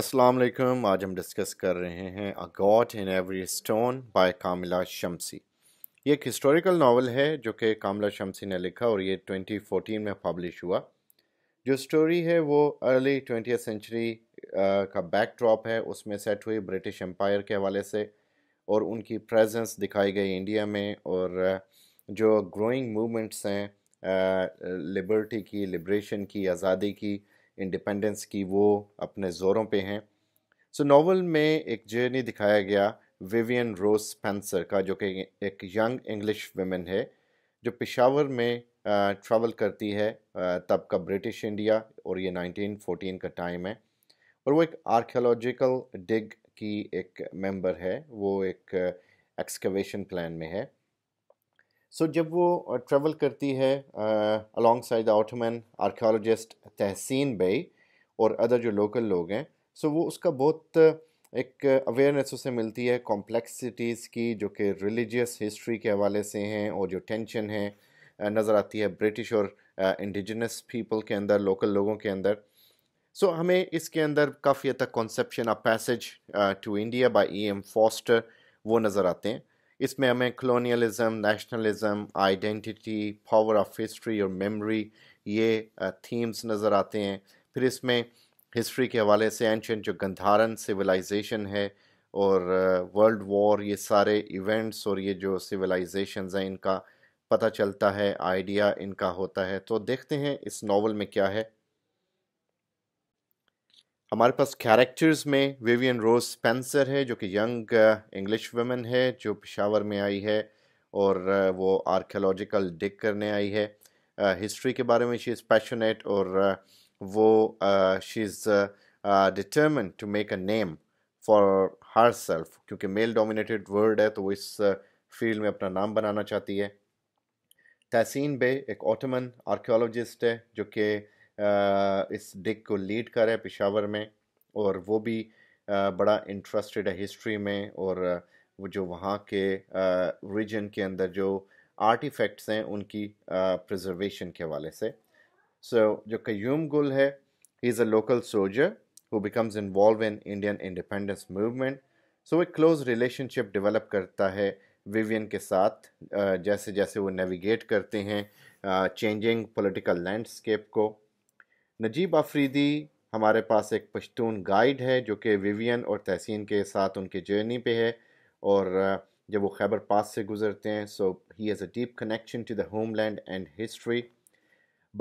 अस्सलाम वालेकुम आज हम डिस्कस कर रहे हैं a God in every stone by Kamila Shamsie ये एक हिस्टोरिकल नावल है जो कि कामिला शमसी ने लिखा और ये 2014 में पब्लिश हुआ जो स्टोरी है वो अर्ली ट्वेंटी सेंचुरी का बैकड्रॉप है उसमें सेट हुई ब्रिटिश एम्पायर के हवाले से और उनकी प्रेजेंस दिखाई गई इंडिया में और जो ग्रोइंग मूवमेंट्स हैं लिबर्टी की लिब्रेशन की आज़ादी की इंडिपेंडेंस की वो अपने ज़ोरों पे हैं सो so, नावल में एक जर्नी दिखाया गया विवियन रोज स्पेंसर का जो कि एक यंग इंग्लिश वेमेन है जो पिशावर में ट्रैवल करती है तब का ब्रिटिश इंडिया और ये 1914 का टाइम है और वो एक आर्कियोलॉजिकल डिग की एक मेंबर है वो एक एक्सकवेशन प्लान में है सो जब वो ट्रेवल करती है alongside the Ottoman archaeologist Tahsin Bey और अदर जो लोकल लोग हैं सो वो उसका बहुत एक अवेयरनेस उसे मिलती है कॉम्प्लेक्सिटीज़ की जो कि रिलीजियस हिस्ट्री के हवाले से हैं और जो टेंशन है नज़र आती है ब्रिटिश और इंडिजिनस पीपल के अंदर लोकल लोगों के अंदर सो so, हमें इसके अंदर काफ़ी हद तक conception of passage to India by E M Forster वो नज़र आते हैं इसमें हमें colonialism nationalism identity power of history और मेमोरी ये थीम्स नज़र आते हैं फिर इसमें हिस्ट्री के हवाले से एंशेंट जो गंधारन सिविलाइजेशन है और वर्ल्ड वॉर ये सारे इवेंट्स और ये जो सिविलाइजेशंस हैं इनका पता चलता है आइडिया इनका होता है तो देखते हैं इस नावल में क्या है हमारे पास कैरेक्टर्स में विवियन रोज स्पेंसर है जो कि यंग इंग्लिश वुमेन है जो पिशावर में आई है और uh, वो आर्कियोलॉजिकल डिक करने आई है हिस्ट्री uh, के बारे में शी इज़ पैशनेट और uh, वो she is determined to make a name for herself क्योंकि मेल डोमिनेटेड वर्ल्ड है तो वो इस फील्ड में अपना नाम बनाना चाहती है तहसीन बे एक ऑटोमन आर्कियोलॉजिस्ट है जो कि इस डिक को लीड कर रहा है पिशावर में और वो भी बड़ा इंटरेस्टेड है हिस्ट्री में और वो जो वहाँ के रीजन के अंदर जो आर्टिफैक्ट्स हैं उनकी प्रिजर्वेशन के हवाले से सो so, जो कयूम गुल है is a local soldier who becomes involved in Indian independence movement so एक क्लोज रिलेशनशिप डेवलप करता है विवियन के साथ जैसे जैसे वो नेविगेट करते हैं चेंजिंग पॉलिटिकल लैंडस्केप को नजीब आफरीदी हमारे पास एक पश्तून गाइड है जो कि विवियन और तहसीन के साथ उनके जर्नी पे है और जब वो खैबर पास से गुज़रते हैं so he has a deep connection to the homeland and history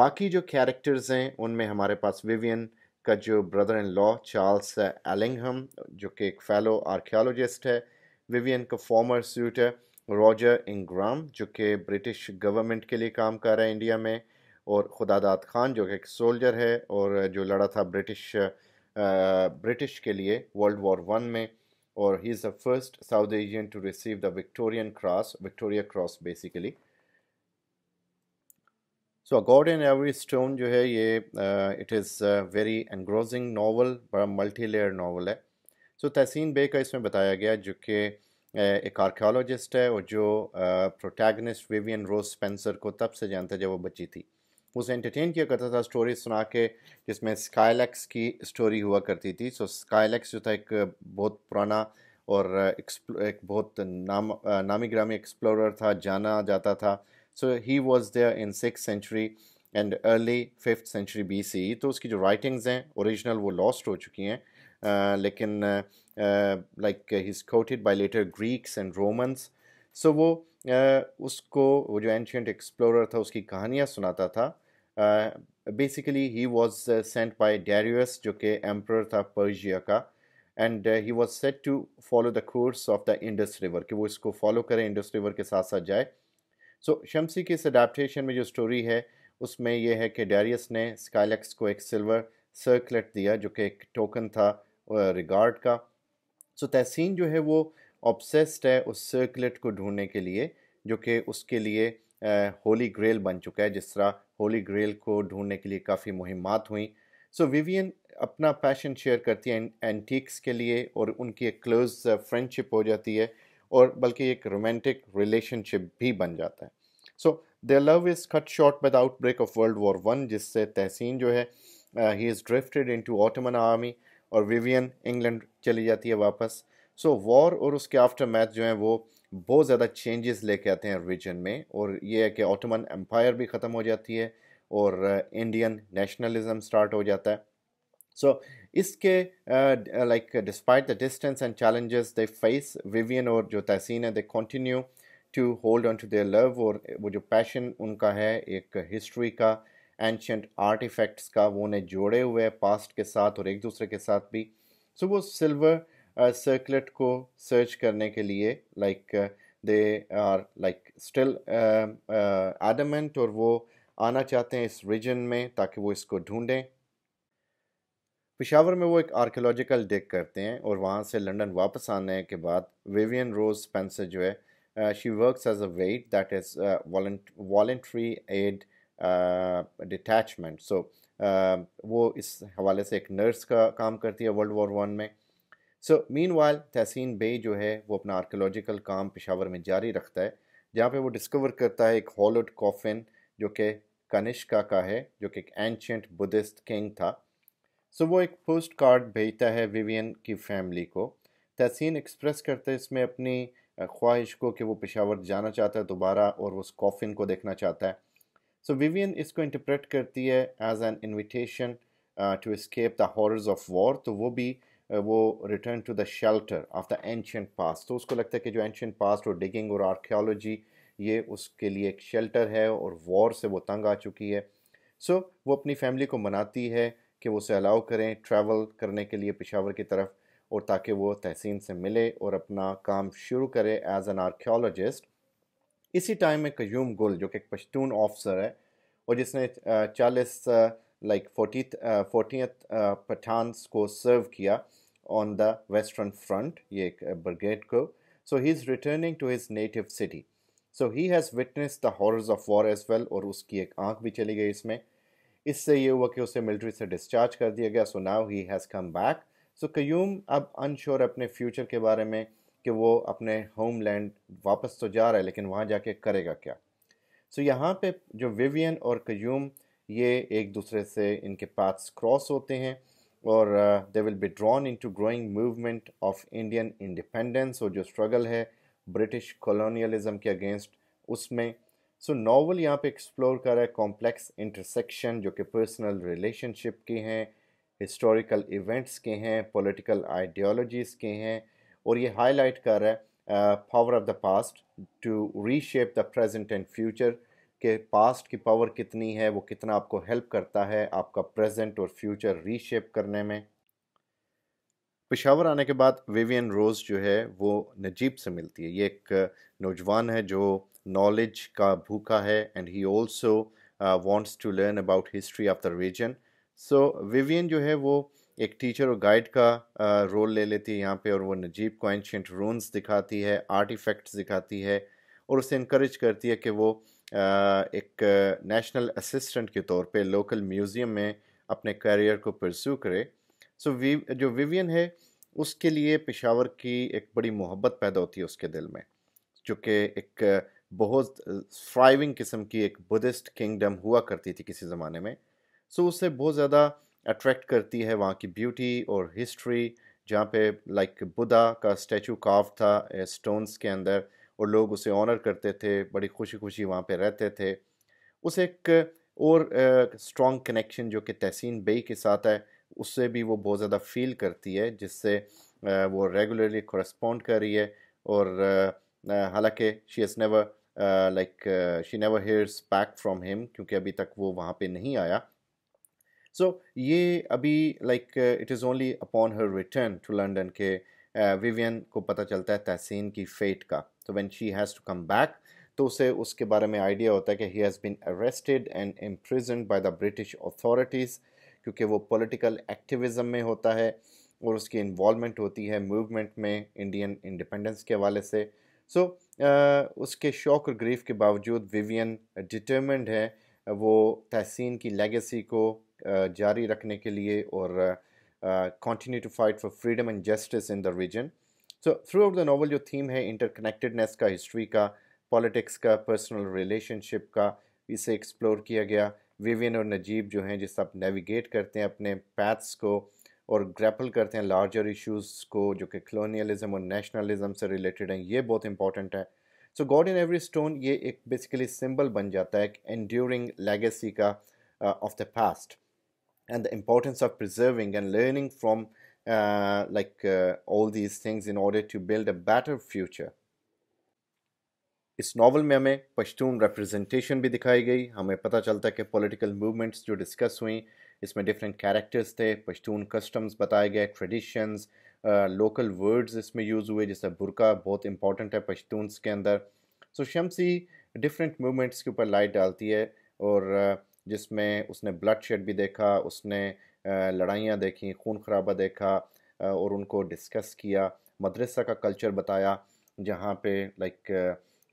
बाकी जो कैरेक्टर्स हैं उनमें हमारे पास विवियन का जो brother in law Charles Ellingham जो कि एक फेलो आर्कियोलॉजिस्ट है विवियन का फॉर्मर सूट है रॉजर इंग्राम जो कि ब्रिटिश गवर्नमेंट के लिए काम कर रहा है इंडिया में और खुदादाद खान जो एक सोल्जर है और जो लड़ा था ब्रिटिश ब्रिटिश के लिए वर्ल्ड वॉर वन में और he is the first South Asian to receive the Victorian cross Victoria cross basically so God in every stone जो है ये it is very engrossing novel बड़ा मल्टी लेयर नावल है so तहसीन बे का इसमें बताया गया जो कि एक आर्कियोलॉजिस्ट है और जो प्रोटैगनिस्ट विवियन रोज स्पेंसर को तब से जानता जब वो बची थी उसे एंटरटेन किया करता था स्टोरी सुना के जिसमें स्काईलैक्स की स्टोरी हुआ करती थी सो स्काईलैक्स जो था एक बहुत पुराना और एक बहुत नाम नामी ग्रामी एक्सप्लोरर था जाना जाता था so he was there in six century and early fifth century B C तो उसकी जो राइटिंग्स हैं ओरिजिनल वो लॉस्ट हो चुकी हैं लेकिन like he quoted by later Greeks and Romans so वो उसको वो जो एंशियंट एक्सप्लोरर था उसकी कहानियाँ सुनाता था basically he was sent by Darius जो कि एम्प्रर था पर्जिया का and he was set to follow the course of the Indus river कि वो इसको फॉलो करें इंडस रिवर के साथ साथ जाए सो so, शमसी की इस अडाप्टशन में जो स्टोरी है उसमें यह है कि डेरियस ने स्काइलेक्स को एक सिल्वर सर्कलेट दिया जो कि एक टोकन था रिगार्ड uh, का सो so, तहसीन जो है वो ऑब्सेस्ड है उस सर्कलेट को ढूंढने के लिए जो कि उसके लिए होली ग्रेल बन चुका है जिस तरह होली ग्रेल को ढूंढने के लिए काफ़ी मुहिमात हुई सो so, विवियन अपना पैशन शेयर करती है एंटीक्स के लिए और उनकी एक क्लोज फ्रेंडशिप हो जाती है और बल्कि एक रोमांटिक रिलेशनशिप भी बन जाता है so the love is cut short with outbreak of world war one जिससे तहसीन जो है he is drifted into Ottoman army और विवियन इंग्लैंड चली जाती है वापस सो so, वॉर और उसके आफ्टर मैथ जो हैं वो बहुत ज़्यादा चेंजेस लेके आते हैं रीजन में और ये है कि ऑटोमन एम्पायर भी ख़त्म हो जाती है और इंडियन नेशनलिज्म स्टार्ट हो जाता है सो so, इसके like despite the distance and challenges they face Vivian और जो तहसीन है they continue to hold on to their love और वो जो पैशन उनका है एक हिस्ट्री का एंशंट आर्ट इफेक्ट्स का वो उन्हें जोड़े हुए हैं पास्ट के साथ और एक दूसरे के साथ भी सो so, वो सिल्वर सर्कलेट को सर्च करने के लिए like they are like still adamant और वो आना चाहते हैं इस रीजन में ताकि वो इसको ढूंढें पिशावर में वो एक आर्कियोलॉजिकल डिग करते हैं और वहाँ से लंदन वापस आने के बाद विवियन रोज स्पेंसर जो है she work as a VAD that is voluntary aid detachment so वो इस हवाले से एक नर्स का काम करती है वर्ल्ड वॉर वन में सो मीन वाइल तहसीन बे जो है वो अपना आर्कोलॉजिकल काम पेशावर में जारी रखता है जहाँ पे वो डिस्कवर करता है एक हॉलोड कॉफिन जो कि कनिष्का का है जो कि एक एंशंट बुद्धिस्ट किंग था सो so, वो एक पोस्ट कार्ड भेजता है विवियन की फैमिली को तहसीन एक्सप्रेस करते है इसमें अपनी ख्वाहिश को कि वो पेशावर जाना चाहता है दोबारा और उस कॉफिन को देखना चाहता है सो so, विवियन इसको इंटरप्रेट करती है as an invitation to escape the horrors of war तो वो भी वो return to the shelter of the ancient past तो उसको लगता है कि जो एंशंट पास्ट और डिगिंग और आर्कियोलॉजी ये उसके लिए एक शेल्टर है और वॉर से वो तंग आ चुकी है सो so, वो अपनी फैमिली को मनाती है कि वो उसे अलाउ करें ट्रैवल करने के लिए पेशावर की तरफ और ताकि वो तहसीन से मिले और अपना काम शुरू करे एज एन आर्कियोलॉजिस्ट इसी टाइम में कयूम गुल जो कि एक पश्तून ऑफिसर है और जिसने चालीस like forty uh, Pathans uh, को सर्व किया ऑन द वेस्टर्न फ्रंट ये एक ब्रिगेड uh, को. So he is returning to his native city so he has witness the horrors of war as well और उसकी एक आंख भी चली गई इसमें. इससे ये हुआ कि उसे मिलिट्री से डिस्चार्ज कर दिया गया so now he has come back so Qayyum अब अनश्योर अपने फ्यूचर के बारे में कि वो अपने होमलैंड वापस तो जा रहा है लेकिन वहाँ जाके करेगा क्या सो so यहाँ पे जो विवियन और क्यूम ये एक दूसरे से इनके पाथ्स क्रॉस होते हैं और they will be drawn into growing movement of Indian independence और जो स्ट्रगल है ब्रिटिश कॉलोनियलिज्म के अगेंस्ट उसमें सो नावल यहाँ पे एक्सप्लोर कर रहा है कॉम्प्लेक्स इंटरसेक्शन जो कि पर्सनल रिलेशनशिप के हैं हिस्टोरिकल इवेंट्स के हैं पॉलिटिकल आइडियोलॉजीज़ के हैं और ये हाईलाइट कर रहा है power of the past to reshape the present and future कि पास्ट की पावर कितनी है वो कितना आपको हेल्प करता है आपका प्रेजेंट और फ्यूचर रीशेप करने में पेशावर आने के बाद विवियन रोज़ जो है वो नजीब से मिलती है ये एक नौजवान है जो नॉलेज का भूखा है and he also wants to learn about history of the region so Vivian जो है वो एक टीचर और गाइड का रोल uh, ले लेती है यहाँ पे और वो नजीब को एंशंट रूनस दिखाती है आर्टिफैक्ट्स दिखाती है और उसे इनक्रेज करती है कि वो एक नेशनल असिस्टेंट के तौर पे लोकल म्यूज़ियम में अपने करियर को परस्यू करे सो वी जो विवियन है उसके लिए पेशावर की एक बड़ी मोहब्बत पैदा होती है उसके दिल में चूँकि एक बहुत फ्राइविंग किस्म की एक बुद्धिस्ट किंगडम हुआ करती थी किसी ज़माने में सो so, उसे बहुत ज़्यादा अट्रैक्ट करती है वहाँ की ब्यूटी और हिस्ट्री जहाँ पे लाइक बुद्धा का स्टैचू काफ था स्टोन्स के अंदर और लोग उसे ऑनर करते थे बड़ी खुशी खुशी वहाँ पे रहते थे उसे एक और स्ट्रॉन्ग कनेक्शन जो कि तहसीन बेई के साथ है उससे भी वो बहुत ज़्यादा फील करती है जिससे वो रेगुलरली कॉरेस्पॉन्ड कर रही है और हालांकि she is never like she never hears back from him क्योंकि अभी तक वो वहाँ पे नहीं आया सो so, ये अभी like it is only upon her return to London के विवियन को पता चलता है तहसीन की फेट का तो when she has to come back तो उसे उसके बारे में आइडिया होता है कि he has been arrested and imprison by the British authorities क्योंकि वो पॉलिटिकल एक्टिविज़म में होता है और उसकी इन्वॉलमेंट होती है मूवमेंट में इंडियन इंडिपेंडेंस के हवाले से सो so, उसके शौक और ग्रीफ के बावजूद विवियन डिटर्मेंड है वो तहसीन की लेगेसी को जारी रखने के लिए और continue to fight for freedom and justice in the region so throughout the novel जो थीम है इंटरकनेक्टेडनेस का हिस्ट्री का पॉलिटिक्स का पर्सनल रिलेशनशिप का इसे एक्सप्लोर किया गया विवियन और नजीब जो हैं जिस आप नेविगेट करते हैं अपने पैथ्स को और ग्रैपल करते हैं लार्जर इश्यूज़ को जो कि कलोनियलिज्म और नेशनलिज्म से रिलेटेड हैं ये बहुत इंपॉर्टेंट है so God in every stone ये एक बेसिकली सिंबल बन जाता है एक एंड्यूरिंग लेगेसी का of the past and the importance of preserving and learning from Uh, like uh, all these things in order to build a better future इस novel में हमें पश्तून रिप्रेजेंटेशन भी दिखाई गई हमें पता चलता है कि पॉलिटिकल मूवमेंट्स जो डिस्कस हुई इसमें डिफरेंट कैरेक्टर्स थे पश्तून कस्टम्स बताए गए ट्रेडिशंस लोकल वर्ड्स इसमें यूज़ हुए जैसे बुरका बहुत इंपॉर्टेंट है पश्तूनस के अंदर so so, Shamsie different movements के ऊपर लाइट डालती है और uh, जिसमें उसने ब्लड शेड भी देखा उसने लड़ाइयाँ देखी खून खराबा देखा और उनको डिस्कस किया मदरसा का कल्चर बताया जहाँ पे लाइक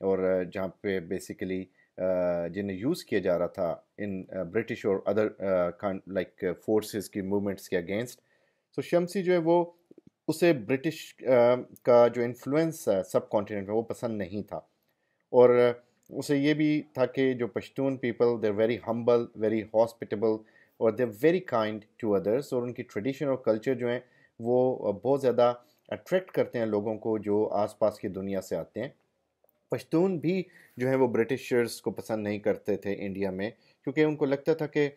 और जहाँ पे बेसिकली जिन्हें यूज़ किया जा रहा था इन ब्रिटिश और अदर लाइक फोर्सेस की मूवमेंट्स के अगेंस्ट तो शमसी जो है वो उसे ब्रिटिश का जो इन्फ्लुएंस सब कॉन्टिनेंट में वो पसंद नहीं था और उसे ये भी था कि जो Pashtun people there very humble very hospitable और they very kind to others और उनकी ट्रेडिशन और कल्चर जो है वो बहुत ज़्यादा अट्रैक्ट करते हैं लोगों को जो आसपास की दुनिया से आते हैं पश्तून भी जो है वो ब्रिटिशर्स को पसंद नहीं करते थे इंडिया में क्योंकि उनको लगता था कि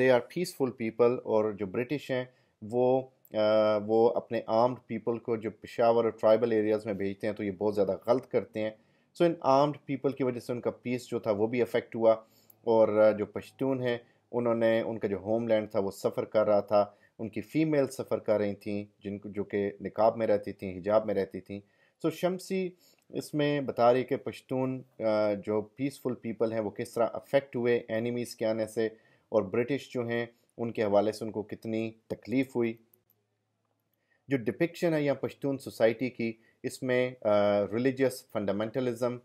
दे आर पीसफुल पीपल और जो ब्रिटिश हैं वो आ, वो अपने आर्म्ड पीपल को जो पेशावर और ट्राइबल एरियाज़ में भेजते हैं तो ये बहुत ज़्यादा गलत करते हैं सो so, इन आर्म्ड पीपल की वजह से उनका पीस जो था वो भी अफेक्ट हुआ और जो पश्तून हैं उन्होंने उनका जो होमलैंड था वो सफ़र कर रहा था उनकी फ़ीमेल सफ़र कर रही थी जिन जो कि निकाब में रहती थी हिजाब में रहती थी सो शमसी इसमें बता रही कि पश्तून जो पीसफुल पीपल हैं वो किस तरह अफेक्ट हुए एनिमीज़ के आने से और ब्रिटिश जो हैं उनके हवाले से उनको कितनी तकलीफ़ हुई जो डिपिक्शन है या पश्तून सोसाइटी की इसमें रिलीजियस फंडामेंटलिज़म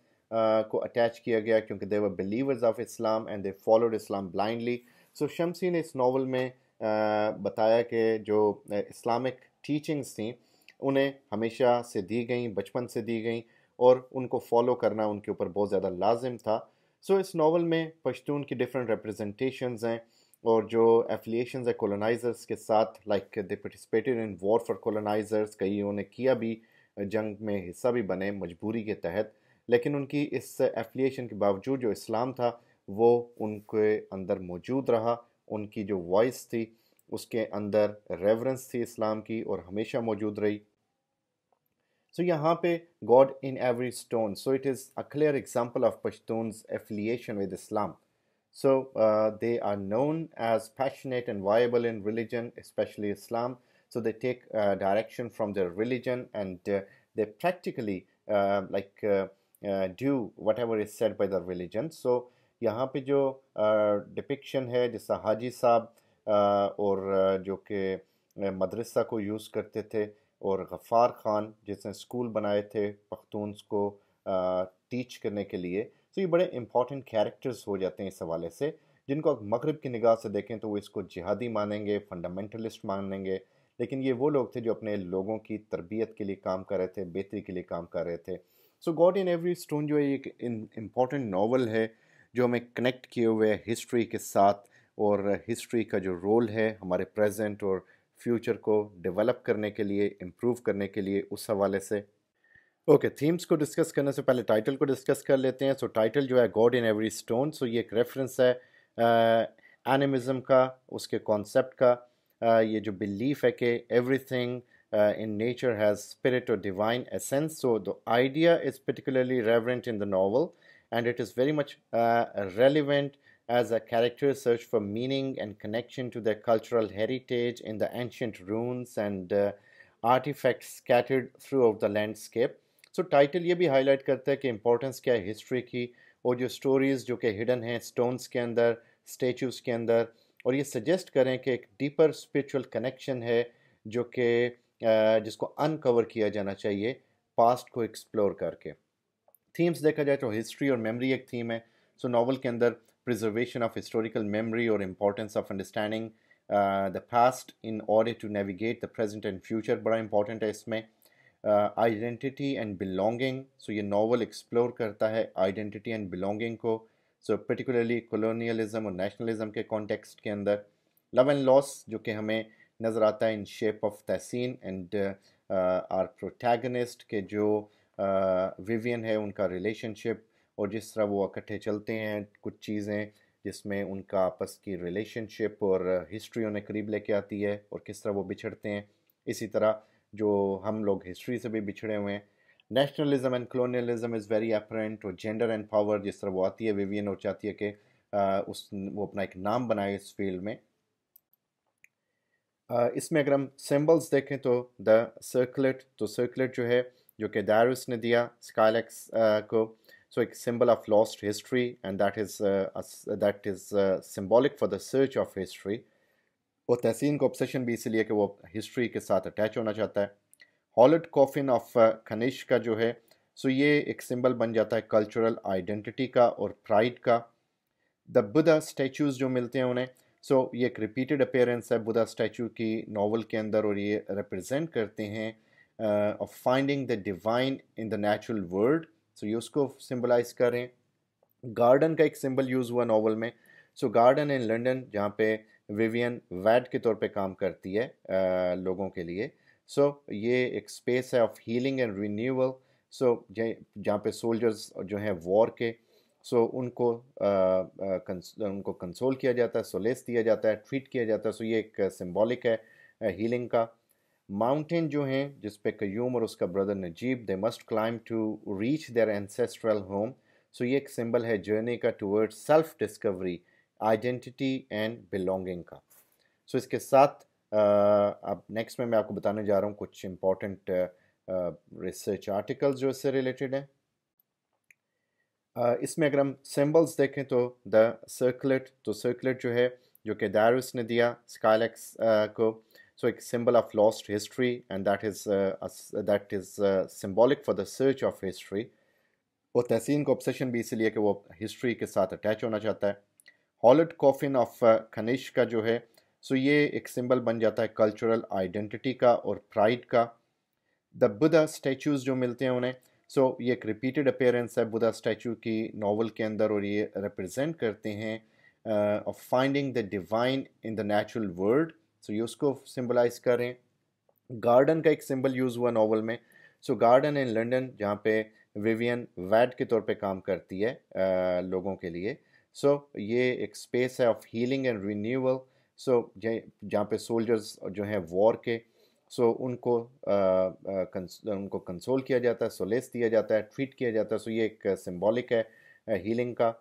को अटैच किया गया क्योंकि they were believers of Islam and they followed Islam blindly so Shamsie ने इस नावल में बताया कि जो इस्लामिक टीचिंग्स थी उन्हें हमेशा से दी गई बचपन से दी गई और उनको फॉलो करना उनके ऊपर बहुत ज़्यादा लाजिम था सो so, इस नावल में पश्तून की डिफरेंट रिप्रेजेंटेशंस हैं और जो एफिलिएशन है कोलोनाइजर्स के साथ like they participated in war for colonisers कई उन्होंने किया भी जंग में हिस्सा भी बने मजबूरी के तहत लेकिन उनकी इस एफिलिएशन के बावजूद जो इस्लाम था वो उनके अंदर मौजूद रहा उनकी जो वॉइस थी उसके अंदर रेवरेंस थी इस्लाम की और हमेशा मौजूद रही सो so, यहाँ पे god in every stone so it is a clear example of Pashtun affiliation with Islam so they are known as passionate and viable in religion especially Islam so they take direction from the religion and they practically like do whatever is set by the religion so यहाँ पे जो depiction है जैसा हाजी साहब और जो कि मदरसा को यूज़ करते थे और गफ़ार ख़ान जिसने स्कूल बनाए थे पख्तूनस को टीच करने के लिए तो ये बड़े इंपॉर्टेंट कैरेक्टर्स हो जाते हैं इस हवाले से जिनको आप मगरब की निगाह से देखें तो वो इसको जिहादी मानेंगे फंडामेंटलिस्ट मानेंगे लेकिन ये वो लोग थे जो अपने लोगों की तरबियत के लिए काम कर रहे थे बेहतरी के लिए काम कर रहे थे so God in every stone जो है एक इम्पॉर्टेंट नावल है जो हमें कनेक्ट किए हुए हैं हिस्ट्री के साथ और हिस्ट्री का जो रोल है हमारे प्रेजेंट और फ्यूचर को डेवलप करने के लिए इम्प्रूव करने के लिए उस हवाले से ओके okay, थीम्स को डिस्कस करने से पहले टाइटल को डिस्कस कर लेते हैं सो टाइटल जो है god in every stone so ये एक रेफरेंस है एनिमिज़म uh, का उसके कॉन्सेप्ट का आ, uh, ये जो बिलीफ है कि everything in nature has spirit और divine essence so the idea is particularly reverent in the novel and it is very much uh, relevant as a character search for meaning and connection to their cultural heritage in the ancient ruins and uh, artifacts scattered throughout the landscape. So title ye bhi highlight karta hai ki importance kya history ki aur jo stories jo ke hidden hai stones ke andar, statues ke andar aur ye suggest kar rahe ki deeper spiritual connection hai jo ke uh, uncover kiya jana chahiye past ko explore karke. Themes देखा जाए तो history और memory एक theme है so so, novel के अंदर preservation of historical memory और importance of understanding the past in order to navigate the present and future बड़ा इंपॉर्टेंट है इसमें आइडेंटिटी एंड बिलोंगिंग सो ये नावल एक्सप्लोर करता है आइडेंटिटी एंड बिलोंगिंग को सो पर्टिकुलरली कॉलोनियलिज्म और नेशनलिज्म के कॉन्टेक्स्ट के अंदर लव एंड लॉस जो कि हमें नज़र आता है in shape of Tahseen and our protagonist के जो uh, विवियन है उनका रिलेशनशिप और जिस तरह वो इकट्ठे चलते हैं कुछ चीज़ें जिसमें उनका आपस की रिलेशनशिप और हिस्ट्री उन्हें करीब लेके आती है और किस तरह वो बिछड़ते हैं इसी तरह जो हम लोग हिस्ट्री से भी बिछड़े हुए हैं nationalism and colonialism is very apparent और जेंडर एंड पावर जिस तरह वो आती है विवियन और चाहती है कि उस वो अपना एक नाम बनाए इस फील्ड में इसमें अगर हम सिम्बल्स देखें तो द सर्कुलेट तो सर्कुलेट जो है जो कि दायरस ने दिया स्काइलेक्स uh, को सो एक symbol of lost history and that is that is symbolic for the search of history वो तहसीन को ऑब्सेशन भी इसलिए कि वो हिस्ट्री के साथ अटैच होना चाहता है हॉलट कॉफिन ऑफ खनिश का जो है सो ये एक सिंबल बन जाता है कल्चरल आइडेंटिटी का और प्राइड का द बुधा स्टैचूज़ जो मिलते हैं उन्हें सो so ये एक रिपीटेड अपेयरेंस है बुधा स्टैचू की नावल के अंदर और ये रिप्रेजेंट करते हैं of finding the divine in the natural world so ये उसको सिम्बलाइज करें गार्डन का एक सिंबल यूज़ हुआ नावल में सो गार्डन इन लंडन जहाँ पे विवियन वैड के तौर पे काम करती है आ, uh, लोगों के लिए सो so, ये एक स्पेस है of healing and renewal so जहाँ पे सोल्जर्स जो हैं वॉर के सो so, उनको आ, आ, कंस, उनको कंसोल किया जाता है सोलेस दिया जाता है ट्रीट किया जाता है सो so, ये एक सिम्बॉलिक है हीलिंग uh, का माउंटेन जो हैं जिस पे कयूम और उसका brother Najeeb they must climb to reach their ancestral home so ये एक सिंबल है जर्नी का towards self discovery identity and belonging का सो so इसके साथ अब नेक्स्ट में मैं आपको बताने जा रहा हूँ कुछ इम्पोर्टेंट रिसर्च आर्टिकल्स जो इससे रिलेटेड हैं uh, इसमें अगर हम सिंबल्स देखें तो द सर्कुलेट तो सर्कुलेट जो है जो कि दारुस ने दिया स्काइलेक्स uh, को uh, So a symbol of lost history, and that is uh, a, that is uh, symbolic for the search of history. और तहसीन को ऑब्सेशन भी इसलिए कि वो हिस्ट्री के साथ अटैच होना चाहता है हॉलट कॉफिन ऑफ खनिश का जो है सो ये एक सिंबल बन जाता है कल्चरल आइडेंटिटी का और प्राइड का द बुधा स्टैचूज़ जो मिलते हैं उन्हें सो so, ये एक रिपीटेड अपेयरेंस है बुधा स्टैचू की नावल के अंदर और ये रिप्रेजेंट करते हैं finding the divine in the natural world so ये उसको सिम्बलाइज कर रहे हैं गार्डन का एक सिंबल यूज़ हुआ नावल में सो गार्डन इन लंडन जहाँ पे विवियन वैड के तौर पे काम करती है आ, लोगों के लिए सो so, ये एक स्पेस है of healing and renewal so जहाँ पे सोल्जर्स जो हैं वॉर के सो so, उनको आ, आ, कंस, उनको कंसोल किया जाता है सोलेस दिया जाता है ट्रीट किया जाता है सो so, ये एक सिम्बॉलिक है हीलिंग का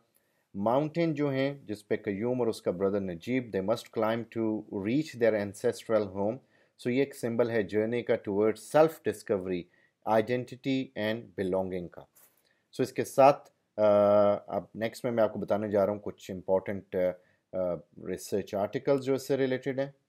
माउंटेन जो हैं जिस पे कयूम और उसका brother Najeeb they must climb to reach their ancestral home so ये एक सिंबल है जर्नी का toward self discovery identity and belonging का सो so, इसके साथ अब नेक्स्ट में मैं आपको बताने जा रहा हूँ कुछ इंपॉर्टेंट रिसर्च आर्टिकल्स जो इससे रिलेटेड हैं